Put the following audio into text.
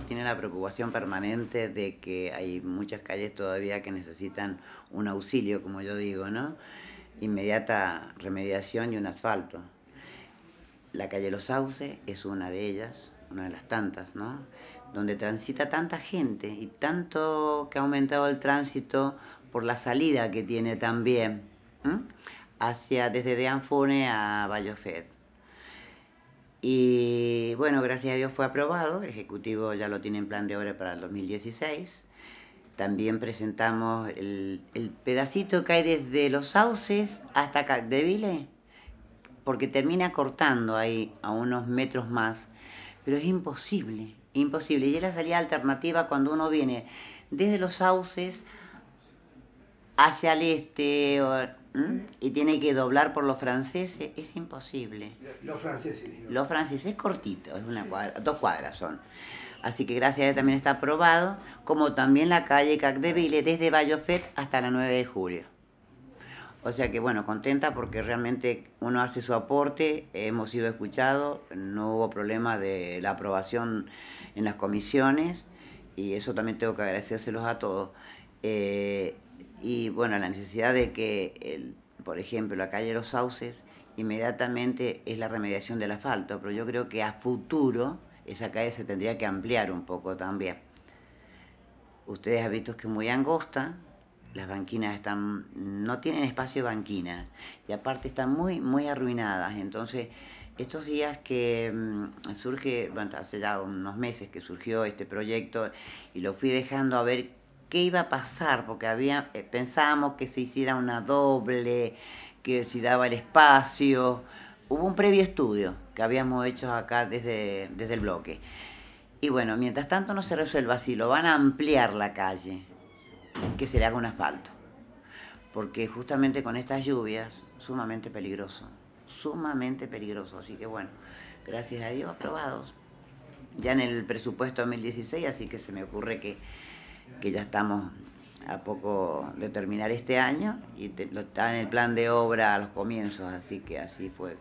tiene la preocupación permanente de que hay muchas calles todavía que necesitan un auxilio, como yo digo, ¿no? Inmediata remediación y un asfalto. La calle Los Sauces es una de ellas, una de las tantas, ¿no? Donde transita tanta gente y tanto que ha aumentado el tránsito por la salida que tiene también, hacia desde a Vallofet. Y bueno, gracias a Dios fue aprobado, el Ejecutivo ya lo tiene en plan de obra para el 2016. También presentamos el, pedacito que hay desde los sauces hasta Cacdeville, porque termina cortando ahí a unos metros más, pero es imposible, imposible. Y es la salida alternativa cuando uno viene desde los sauces hacia el este o ¿Mm? y tiene que doblar por los franceses, es imposible. Los franceses. Los franceses, es cortito, es una cuadra, dos cuadras son. Así que gracias a él también está aprobado, como también la calle Cacdeville desde Bayofet hasta la 9 de julio. O sea que bueno, contenta porque realmente uno hace su aporte, hemos sido escuchados, no hubo problema de la aprobación en las comisiones y eso también tengo que agradecérselos a todos. Eh, y bueno, la necesidad de que, el, por ejemplo, la calle Los Sauces inmediatamente es la remediación del asfalto, pero yo creo que a futuro esa calle se tendría que ampliar un poco también. Ustedes han visto que muy angosta, las banquinas están, no tienen espacio banquina y aparte están muy, muy arruinadas. Entonces, estos días que mm, surge, bueno, hace ya unos meses que surgió este proyecto y lo fui dejando a ver qué iba a pasar, porque había, eh, pensábamos que se hiciera una doble, que si daba el espacio. Hubo un previo estudio que habíamos hecho acá desde, desde el bloque. Y bueno, mientras tanto no se resuelva así, lo van a ampliar la calle, que se le haga un asfalto. Porque justamente con estas lluvias, sumamente peligroso, sumamente peligroso. Así que bueno, gracias a Dios, aprobados. Ya en el presupuesto 2016, así que se me ocurre que que ya estamos a poco de terminar este año y lo, está en el plan de obra a los comienzos, así que así fue.